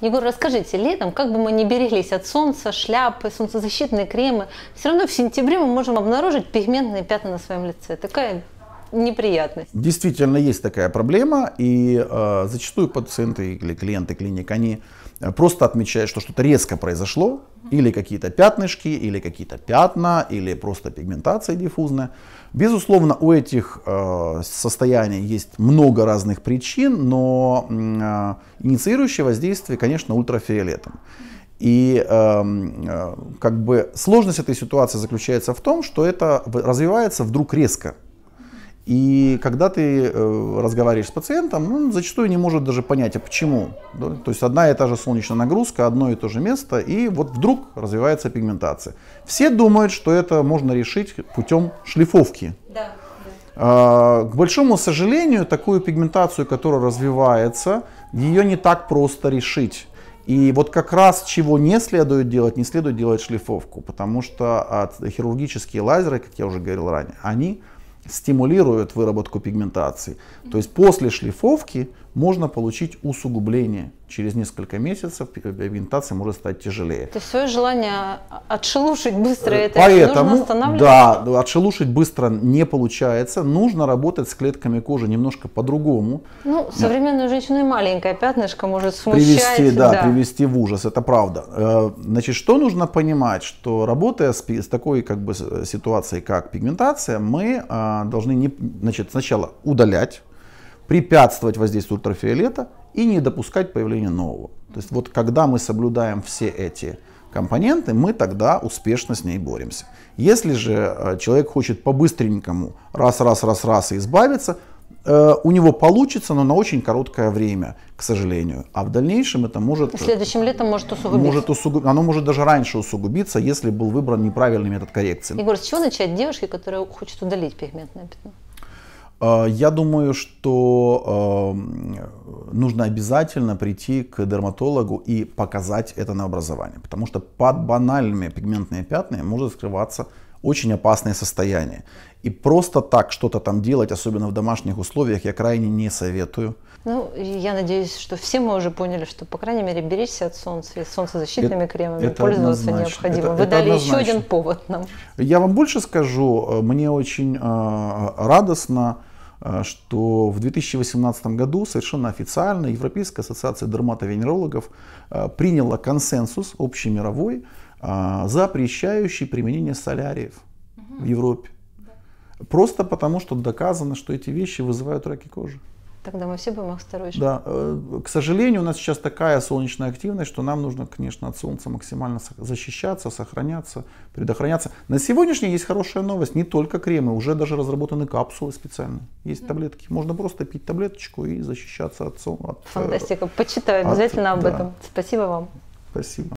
Егор, расскажите, летом, как бы мы ни береглись от солнца, шляпы, солнцезащитные кремы, все равно в сентябре мы можем обнаружить пигментные пятна на своем лице. Такая неприятность. Действительно есть такая проблема, и э, зачастую пациенты или клиенты клиник, они э, просто отмечают, что что-то резко произошло, или какие-то пятнышки, или какие-то пятна, или просто пигментация диффузная. Безусловно, у этих э, состояний есть много разных причин, но э, инициирующее воздействие, конечно, ультрафиолетом. И эм, э, как бы сложность этой ситуации заключается в том, что это развивается вдруг резко. И когда ты э, разговариваешь с пациентом, он зачастую не может даже понять, а почему. Да? То есть одна и та же солнечная нагрузка, одно и то же место, и вот вдруг развивается пигментация. Все думают, что это можно решить путем шлифовки. Да. да. А, к большому сожалению, такую пигментацию, которая развивается, ее не так просто решить. И вот как раз чего не следует делать, не следует делать шлифовку, потому что хирургические лазеры, как я уже говорил ранее, они стимулируют выработку пигментации. То есть после шлифовки можно получить усугубление. Через несколько месяцев пигментация может стать тяжелее. То есть свое желание отшелушить быстро э, это Поэтому, нужно останавливать? Да, отшелушить быстро не получается. Нужно работать с клетками кожи немножко по-другому. Ну, современную женщину и маленькое пятнышко может смущать. Привести, да, да, привести в ужас, это правда. Э, значит, что нужно понимать, что работая с, с такой как бы, э, ситуацией, как пигментация, мы а, а, должны не, значит, сначала удалять, препятствовать воздействию ультрафиолета и не допускать появления нового. То есть вот когда мы соблюдаем все эти компоненты, мы тогда успешно с ней боремся. Если же э, человек хочет по-быстренькому раз-раз-раз-раз избавиться, Э, у него получится, но на очень короткое время, к сожалению. А в дальнейшем это может... Следующим летом может усугубиться. Может усугуб... Оно может даже раньше усугубиться, если был выбран неправильный метод коррекции. Егор, с чего начать девушке, которая хочет удалить пигментное пятно? Э, я думаю, что эм, нужно обязательно прийти к дерматологу и показать это на образование, потому что под банальными пигментными пятнами может скрываться очень опасное состояние. И просто так что-то там делать, особенно в домашних условиях, я крайне не советую. Ну, я надеюсь, что все мы уже поняли, что, по крайней мере, беречься от солнца и солнцезащитными это, кремами это пользоваться однозначно. необходимо. Это, Вы это дали однозначно. еще один повод нам. Я вам больше скажу, э, мне очень э, радостно, э, что в 2018 году совершенно официально Европейская ассоциация дерматовенерологов э, приняла консенсус общемировой мировой а, запрещающий применение соляриев в Европе. Просто потому, что доказано, что эти вещи вызывают раки кожи. Тогда мы все будем осторожны. Да. Э, к сожалению, у нас сейчас такая солнечная активность, что нам нужно, конечно, от солнца максимально защищаться, сохраняться, предохраняться. На сегодняшний есть хорошая новость. Не только кремы, уже даже разработаны капсулы специально. Есть mm таблетки. Можно просто пить таблеточку и защищаться от солнца. Э, Фантастика. Почитаю обязательно от, об да. этом. Спасибо вам. Спасибо.